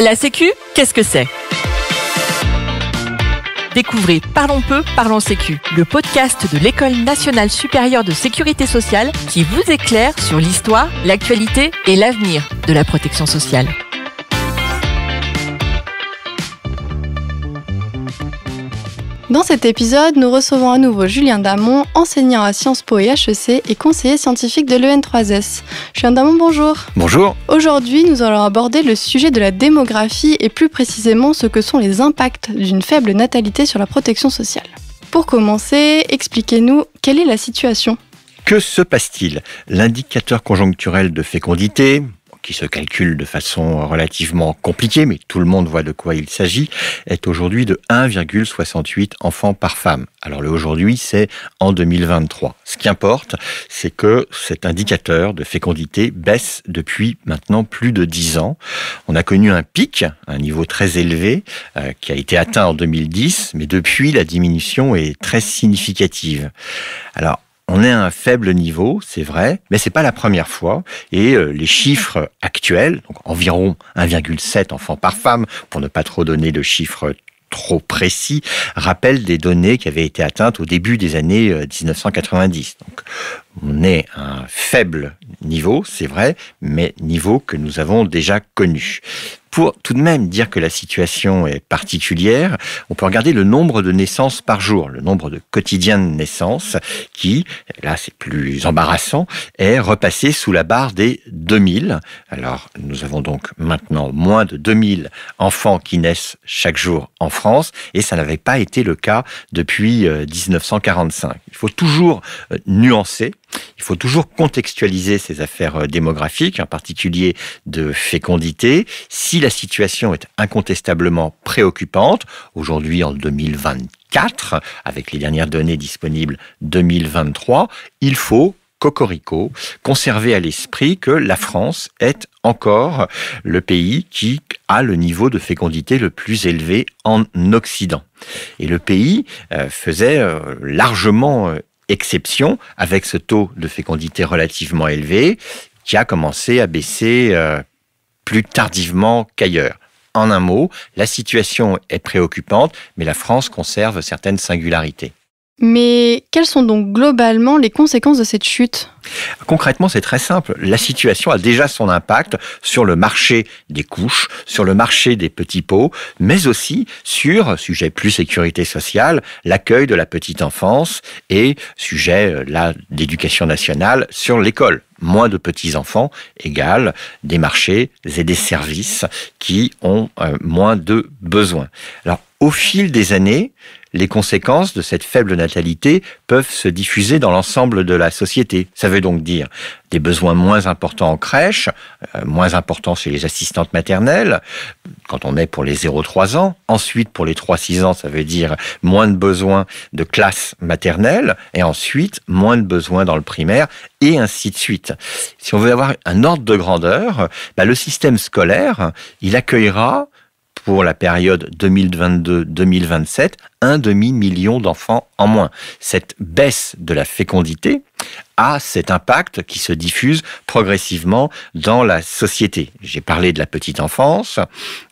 La Sécu, qu'est-ce que c'est Découvrez Parlons peu, parlons Sécu, le podcast de l'École nationale supérieure de sécurité sociale qui vous éclaire sur l'histoire, l'actualité et l'avenir de la protection sociale. Dans cet épisode, nous recevons à nouveau Julien Damon, enseignant à Sciences Po et HEC et conseiller scientifique de l'EN3S. Julien Damon, bonjour. Bonjour. Aujourd'hui, nous allons aborder le sujet de la démographie et plus précisément ce que sont les impacts d'une faible natalité sur la protection sociale. Pour commencer, expliquez-nous quelle est la situation. Que se passe-t-il L'indicateur conjoncturel de fécondité, qui se calcule de façon relativement compliquée, mais tout le monde voit de quoi il s'agit, est aujourd'hui de 1,68 enfants par femme. Alors le aujourd'hui, c'est en 2023. Ce qui importe, c'est que cet indicateur de fécondité baisse depuis maintenant plus de 10 ans. On a connu un pic, un niveau très élevé, euh, qui a été atteint en 2010, mais depuis, la diminution est très significative. Alors, on est à un faible niveau, c'est vrai, mais c'est pas la première fois. Et euh, les chiffres actuels, environ 1,7 enfants par femme, pour ne pas trop donner le chiffre trop précis, rappellent des données qui avaient été atteintes au début des années 1990. Euh, donc, on est à un faible niveau, c'est vrai, mais niveau que nous avons déjà connu. Pour tout de même dire que la situation est particulière, on peut regarder le nombre de naissances par jour, le nombre de quotidiens de naissances qui, là c'est plus embarrassant, est repassé sous la barre des 2000. Alors nous avons donc maintenant moins de 2000 enfants qui naissent chaque jour en France et ça n'avait pas été le cas depuis 1945. Euh, il faut toujours euh, nuancer il faut toujours contextualiser ces affaires euh, démographiques, en particulier de fécondité. Si la la situation est incontestablement préoccupante, aujourd'hui en 2024, avec les dernières données disponibles 2023, il faut cocorico, conserver à l'esprit que la France est encore le pays qui a le niveau de fécondité le plus élevé en Occident. Et le pays euh, faisait euh, largement euh, exception avec ce taux de fécondité relativement élevé qui a commencé à baisser plus tardivement qu'ailleurs. En un mot, la situation est préoccupante, mais la France conserve certaines singularités. Mais quelles sont donc globalement les conséquences de cette chute Concrètement, c'est très simple. La situation a déjà son impact sur le marché des couches, sur le marché des petits pots, mais aussi sur, sujet plus sécurité sociale, l'accueil de la petite enfance et, sujet euh, là d'éducation nationale, sur l'école. Moins de petits-enfants égale des marchés et des services qui ont euh, moins de besoins. Alors, au fil des années, les conséquences de cette faible natalité peuvent se diffuser dans l'ensemble de la société. Ça veut donc dire des besoins moins importants en crèche, euh, moins importants chez les assistantes maternelles, quand on est pour les 0-3 ans. Ensuite, pour les 3-6 ans, ça veut dire moins de besoins de classe maternelle, et ensuite, moins de besoins dans le primaire, et ainsi de suite. Si on veut avoir un ordre de grandeur, bah, le système scolaire, il accueillera pour la période 2022-2027, un demi-million d'enfants en moins. Cette baisse de la fécondité a cet impact qui se diffuse progressivement dans la société. J'ai parlé de la petite enfance,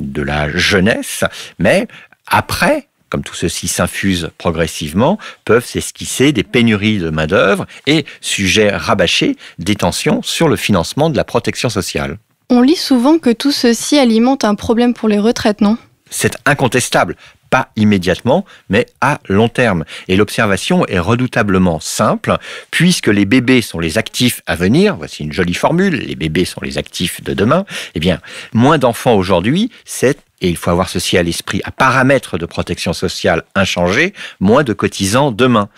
de la jeunesse, mais après, comme tout ceci s'infuse progressivement, peuvent s'esquisser des pénuries de main-d'œuvre et, sujet rabâché, des tensions sur le financement de la protection sociale. On lit souvent que tout ceci alimente un problème pour les retraites, non C'est incontestable pas immédiatement, mais à long terme. Et l'observation est redoutablement simple, puisque les bébés sont les actifs à venir, voici une jolie formule, les bébés sont les actifs de demain, eh bien, moins d'enfants aujourd'hui, c'est et il faut avoir ceci à l'esprit, à paramètre de protection sociale inchangé, moins de cotisants demain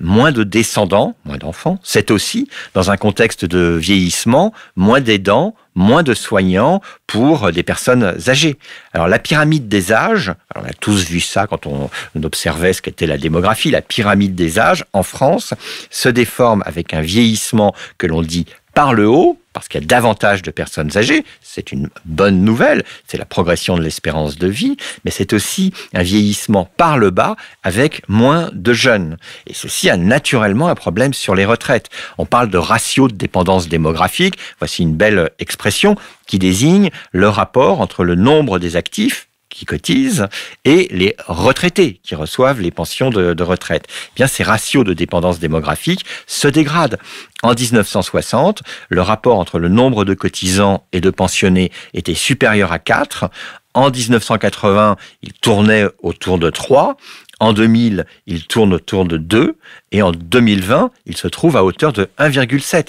moins de descendants, moins d'enfants, c'est aussi dans un contexte de vieillissement, moins d'aidants, moins de soignants pour des personnes âgées. Alors la pyramide des âges, on a tous vu ça quand on, on observait ce qu'était la démographie, la pyramide des âges en France se déforme avec un vieillissement que l'on dit par le haut, parce qu'il y a davantage de personnes âgées, c'est une bonne nouvelle, c'est la progression de l'espérance de vie, mais c'est aussi un vieillissement par le bas avec moins de jeunes. Et ceci a naturellement un problème sur les retraites. On parle de ratio de dépendance démographique, voici une belle expression qui désigne le rapport entre le nombre des actifs qui cotisent et les retraités qui reçoivent les pensions de, retraite. Eh bien, ces ratios de dépendance démographique se dégradent. En 1960, le rapport entre le nombre de cotisants et de pensionnés était supérieur à 4. En 1980, il tournait autour de 3. En 2000, il tourne autour de 2. Et en 2020, il se trouve à hauteur de 1,7.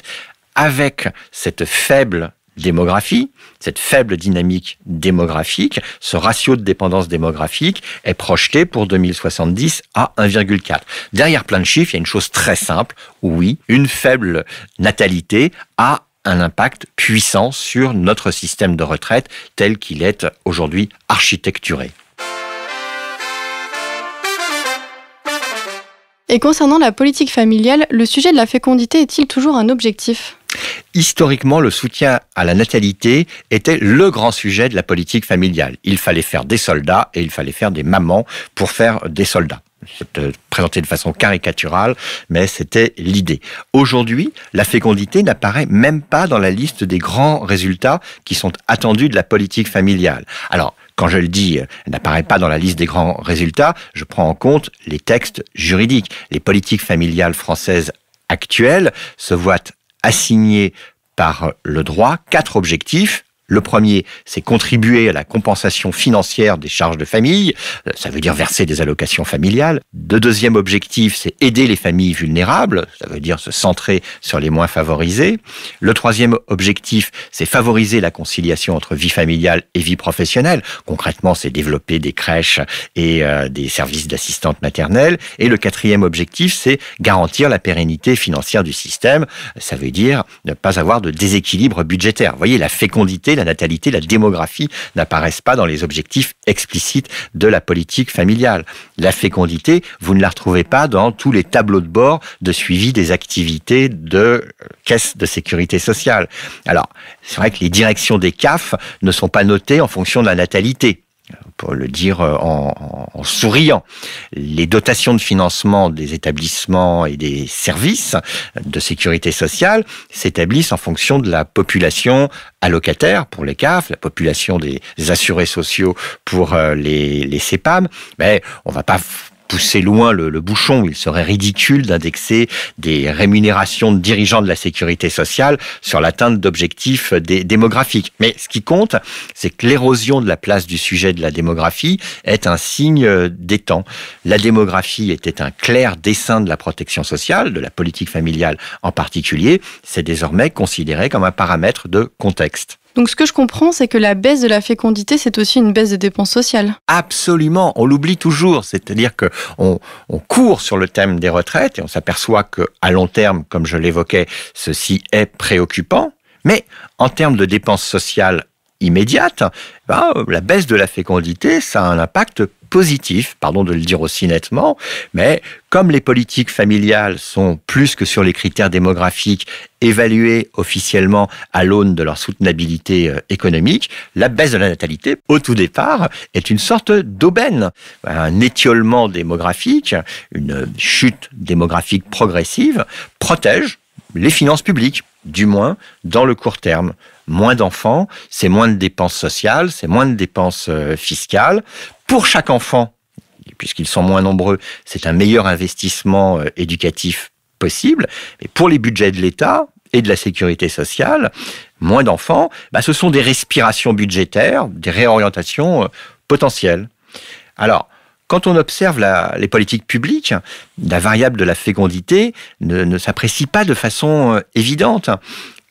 Avec cette faible démographie, cette faible dynamique démographique, ce ratio de dépendance démographique est projeté pour 2070 à 1,4. Derrière plein de chiffres, il y a une chose très simple. Oui, une faible natalité a un impact puissant sur notre système de retraite tel qu'il est aujourd'hui architecturé. Et concernant la politique familiale, le sujet de la fécondité est-il toujours un objectif Historiquement, le soutien à la natalité était le grand sujet de la politique familiale. Il fallait faire des soldats et il fallait faire des mamans pour faire des soldats. C'est euh, présenté de façon caricaturale, mais c'était l'idée. Aujourd'hui, la fécondité n'apparaît même pas dans la liste des grands résultats qui sont attendus de la politique familiale. Alors, quand je le dis, euh, n'apparaît pas dans la liste des grands résultats, je prends en compte les textes juridiques. Les politiques familiales françaises actuelles se voient assigné par le droit quatre objectifs le premier, c'est contribuer à la compensation financière des charges de famille, euh, ça veut dire verser des allocations familiales. Le deuxième objectif, c'est aider les familles vulnérables, ça veut dire se centrer sur les moins favorisés. Le troisième objectif, c'est favoriser la conciliation entre vie familiale et vie professionnelle. Concrètement, c'est développer des crèches et euh, des services d'assistante maternelle. Et le quatrième objectif, c'est garantir la pérennité financière du système. Ça veut dire ne pas avoir de déséquilibre budgétaire. Vous voyez la fécondité, la natalité, la démographie n'apparaissent pas dans les objectifs explicites de la politique familiale. La fécondité, vous ne la retrouvez pas dans tous les tableaux de bord de suivi des activités de caisse de sécurité sociale. Alors, c'est vrai que les directions des CAF ne sont pas notées en fonction de la natalité pour le dire euh, en, souriant, les dotations de financement des établissements et des services de sécurité sociale s'établissent en fonction de la population allocataire pour les CAF, la population des assurés sociaux pour euh, les, les CEPAM. Mais on va pas pousser loin le, bouchon. Il serait ridicule d'indexer des rémunérations de dirigeants de la sécurité sociale sur l'atteinte d'objectifs démographiques. Mais ce qui compte, c'est que l'érosion de la place du sujet de la démographie est un signe euh, des temps. La démographie était un clair dessin de la protection sociale, de la politique familiale en particulier. C'est désormais considéré comme un paramètre de contexte. Donc ce que je comprends, c'est que la baisse de la fécondité, c'est aussi une baisse des dépenses sociales. Absolument, on l'oublie toujours. C'est-à-dire que on, court sur le thème des retraites et on s'aperçoit que à long terme, comme je l'évoquais, ceci est préoccupant. Mais en termes de dépenses sociales immédiate, eh ben, euh, la baisse de la fécondité, ça a un impact positif, pardon de le dire aussi nettement, mais comme les politiques familiales sont plus que sur les critères démographiques évalués officiellement à l'aune de leur soutenabilité euh, économique, la baisse de la natalité, au tout départ, est une sorte d'aubaine, un étiolement démographique, une chute démographique progressive, protège les finances publiques, du moins dans le court terme. Moins d'enfants, c'est moins de dépenses sociales, c'est moins de dépenses euh, fiscales. Pour chaque enfant, puisqu'ils sont moins nombreux, c'est un meilleur investissement euh, éducatif possible. Mais pour les budgets de l'État et de la sécurité sociale, moins d'enfants, bah, ce sont des respirations budgétaires, des réorientations euh, potentielles. Alors, quand on observe les politiques publiques, la variable de la fécondité ne s'apprécie pas de façon euh, évidente.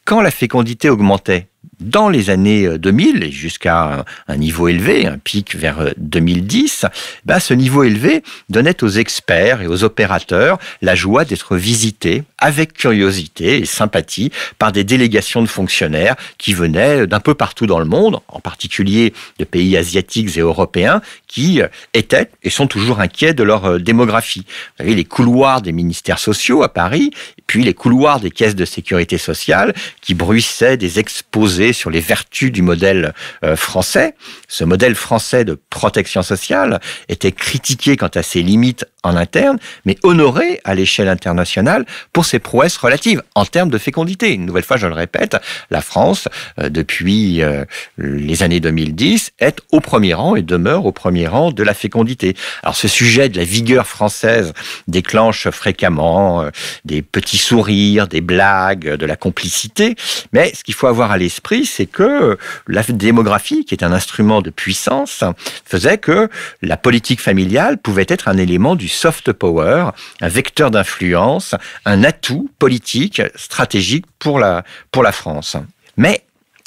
Quand la fécondité augmentait, dans les années 2000 euh, et jusqu'à un niveau élevé, un pic vers 2010, euh, bah ce niveau élevé donnait aux experts et aux opérateurs la joie d'être visités avec curiosité et sympathie par des délégations de fonctionnaires qui venaient euh, d'un peu partout dans le monde, en particulier de pays asiatiques et européens, qui étaient et sont toujours inquiets de leur démographie. Vous savez, les couloirs des ministères sociaux à Paris puis les couloirs des caisses de sécurité sociale qui bruissaient des exposés sur les vertus du modèle euh, français. Ce modèle français de protection sociale était critiqué quant à ses limites en interne, mais honoré à l'échelle internationale pour ses prouesses relatives en termes de fécondité. Une nouvelle fois, je le répète, la France, euh, depuis euh, les années 2010, est au premier rang et demeure au premier rang de la fécondité. Alors ce sujet de la vigueur française déclenche fréquemment euh, des petits sourires, des blagues, de la complicité, mais ce qu'il faut avoir à l'esprit, c'est que la démographie, qui est un instrument de puissance, faisait que la politique familiale pouvait être un élément du soft power, un vecteur d'influence, un atout politique, stratégique pour la, pour la France. Mais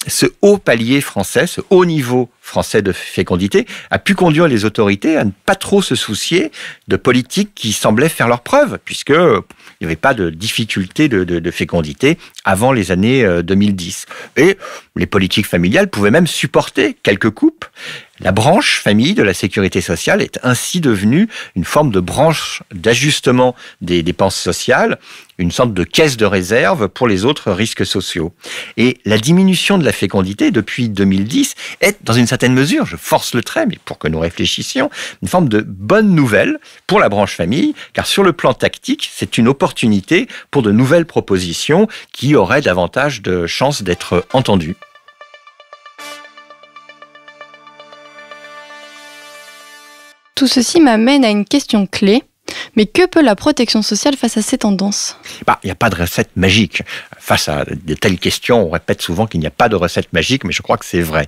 ce haut palier français, ce haut niveau français de fécondité a pu conduire les autorités à ne pas trop se soucier de politiques qui semblaient faire leur preuve, puisque il n'y avait pas de difficulté de, de, fécondité avant les années 2010. Euh, Et les politiques familiales pouvaient même supporter quelques coupes. La branche famille de la sécurité sociale est ainsi devenue une forme de branche d'ajustement des dépenses sociales, une sorte de caisse de réserve pour les autres risques sociaux. Et la diminution de la fécondité depuis 2010 est dans une Certaines mesures, je force le trait, mais pour que nous réfléchissions, une forme de bonne nouvelle pour la branche famille, car sur le plan tactique, c'est une opportunité pour de nouvelles propositions qui auraient davantage de chances d'être entendues. Tout ceci m'amène à une question clé. Mais que peut la protection sociale face à ces tendances bah, Il n'y a pas de recette magique. Face à de telles questions, on répète souvent qu'il n'y a pas de recette magique, mais je crois que c'est vrai.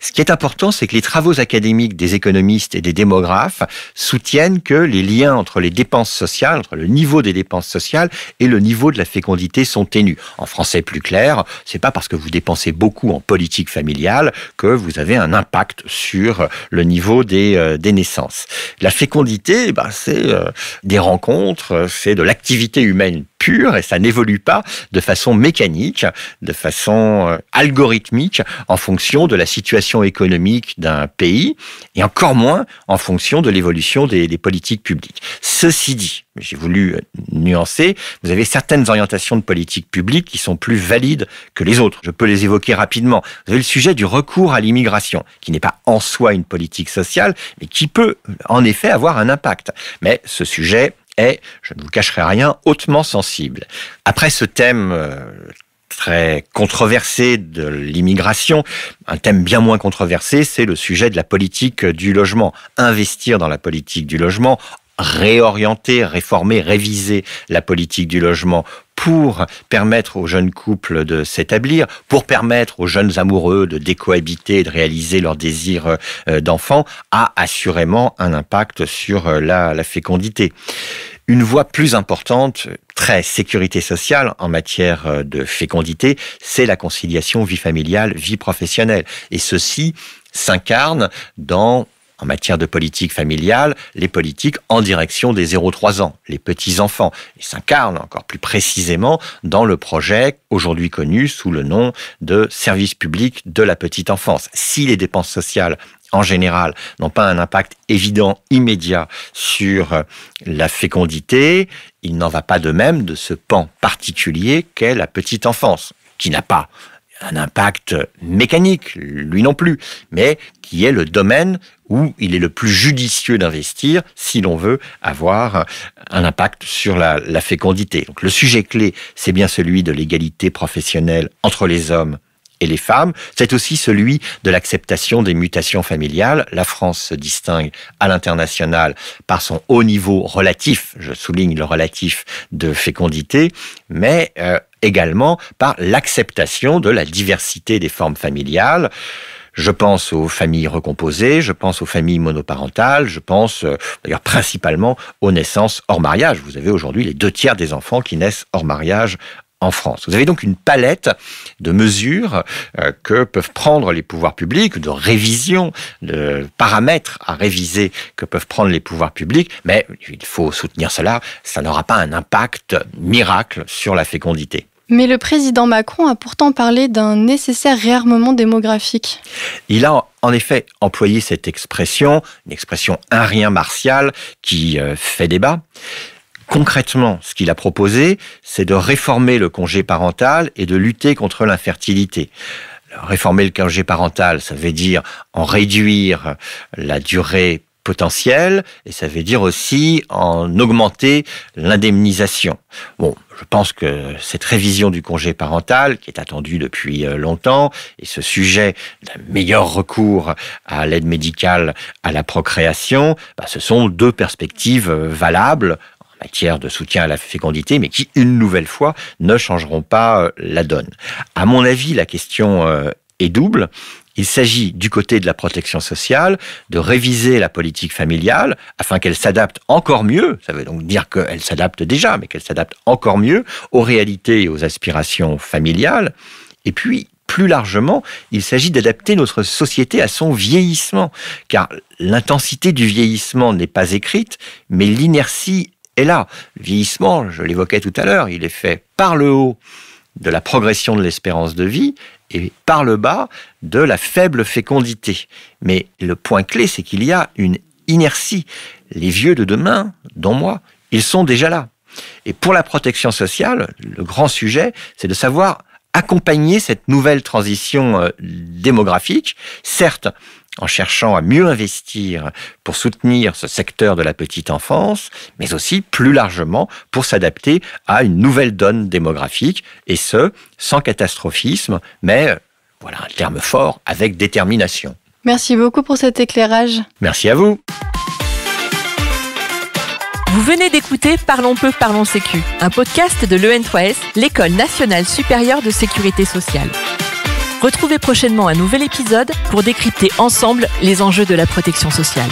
Ce qui est important, c'est que les travaux académiques des économistes et des démographes soutiennent que les liens entre les dépenses sociales, entre le niveau des dépenses sociales et le niveau de la fécondité sont ténus. En français plus clair, c'est pas parce que vous dépensez beaucoup en politique familiale que vous avez un impact sur le niveau des, euh, des naissances. La fécondité, bah, c'est... Euh, des rencontres, c'est de l'activité humaine pure et ça n'évolue pas de façon mécanique, de façon euh, algorithmique en fonction de la situation économique d'un pays et encore moins en fonction de l'évolution des, des politiques publiques. Ceci dit, j'ai voulu euh, nuancer, vous avez certaines orientations de politique publique qui sont plus valides que les autres. Je peux les évoquer rapidement. Vous avez le sujet du recours à l'immigration, qui n'est pas en soi une politique sociale, mais qui peut en effet avoir un impact. Mais ce sujet est, je ne vous cacherai rien, hautement sensible. Après ce thème euh, très controversé de l'immigration. Un thème bien moins controversé, c'est le sujet de la politique du logement. Investir dans la politique du logement, réorienter, réformer, réviser la politique du logement pour permettre aux jeunes couples de s'établir, pour permettre aux jeunes amoureux de décohabiter de réaliser leur désir euh, d'enfant, a assurément un impact sur euh, la, la fécondité une voie plus importante, très sécurité sociale en matière euh, de fécondité, c'est la conciliation vie familiale, vie professionnelle. Et ceci s'incarne dans en matière de politique familiale, les politiques en direction des 0-3 ans, les petits-enfants, s'incarnent encore plus précisément dans le projet aujourd'hui connu sous le nom de service public de la petite enfance. Si les dépenses sociales en général n'ont pas un impact évident, immédiat sur euh, la fécondité, il n'en va pas de même de ce pan particulier qu'est la petite enfance, qui n'a pas un impact mécanique, lui non plus, mais qui est le domaine où il est le plus judicieux d'investir si l'on veut avoir un impact sur la, fécondité. Donc le sujet clé, c'est bien celui de l'égalité professionnelle entre les hommes et les femmes. C'est aussi celui de l'acceptation des mutations familiales. La France se distingue à l'international par son haut niveau relatif, je souligne le relatif de fécondité, mais euh, également par l'acceptation de la diversité des formes familiales. Je pense aux familles recomposées, je pense aux familles monoparentales, je pense euh, d'ailleurs principalement aux naissances hors mariage. Vous avez aujourd'hui les deux tiers des enfants qui naissent hors mariage en France. Vous avez donc une palette de mesures euh, que peuvent prendre les pouvoirs publics, de révision, de paramètres à réviser que peuvent prendre les pouvoirs publics, mais il faut soutenir cela, ça n'aura pas un impact miracle sur la fécondité. Mais le président Macron a pourtant parlé d'un nécessaire réarmement démographique. Il a en effet employé cette expression, une expression un rien martial qui euh, fait débat, Concrètement, ce qu'il a proposé, c'est de réformer le congé parental et de lutter contre l'infertilité réformer le congé parental, ça veut dire en réduire la durée potentielle et ça veut dire aussi en augmenter l'indemnisation. Bon, je pense que cette révision du congé parental, qui est attendue depuis euh, longtemps, et ce sujet d'un meilleur recours à l'aide médicale à la procréation, bah, ce sont deux perspectives euh, valables matière de soutien à la fécondité, mais qui, une nouvelle fois, ne changeront pas euh, la donne. À mon avis, la question euh, est double. Il s'agit du côté de la protection sociale de réviser la politique familiale afin qu'elle s'adapte encore mieux, ça veut donc dire qu'elle s'adapte déjà, mais qu'elle s'adapte encore mieux aux réalités et aux aspirations familiales. Et puis, plus largement, il s'agit d'adapter notre société à son vieillissement, car l'intensité du vieillissement n'est pas écrite, mais l'inertie et là. vieillissement, je l'évoquais tout à l'heure, il est fait par le haut de la progression de l'espérance de vie et par le bas de la faible fécondité. Mais le point clé, c'est qu'il y a une inertie. Les vieux de demain, dont moi, ils sont déjà là. Et pour la protection sociale, le grand sujet, c'est de savoir accompagner cette nouvelle transition euh, démographique, certes en cherchant à mieux investir pour soutenir ce secteur de la petite enfance, mais aussi plus largement pour s'adapter à une nouvelle donne démographique, et ce, sans catastrophisme, mais, euh, voilà un terme fort, avec détermination. Merci beaucoup pour cet éclairage. Merci à vous. Vous venez d'écouter Parlons peu, parlons sécu, un podcast de l'EN3S, l'École nationale supérieure de sécurité sociale. Retrouvez prochainement un nouvel épisode pour décrypter ensemble les enjeux de la protection sociale.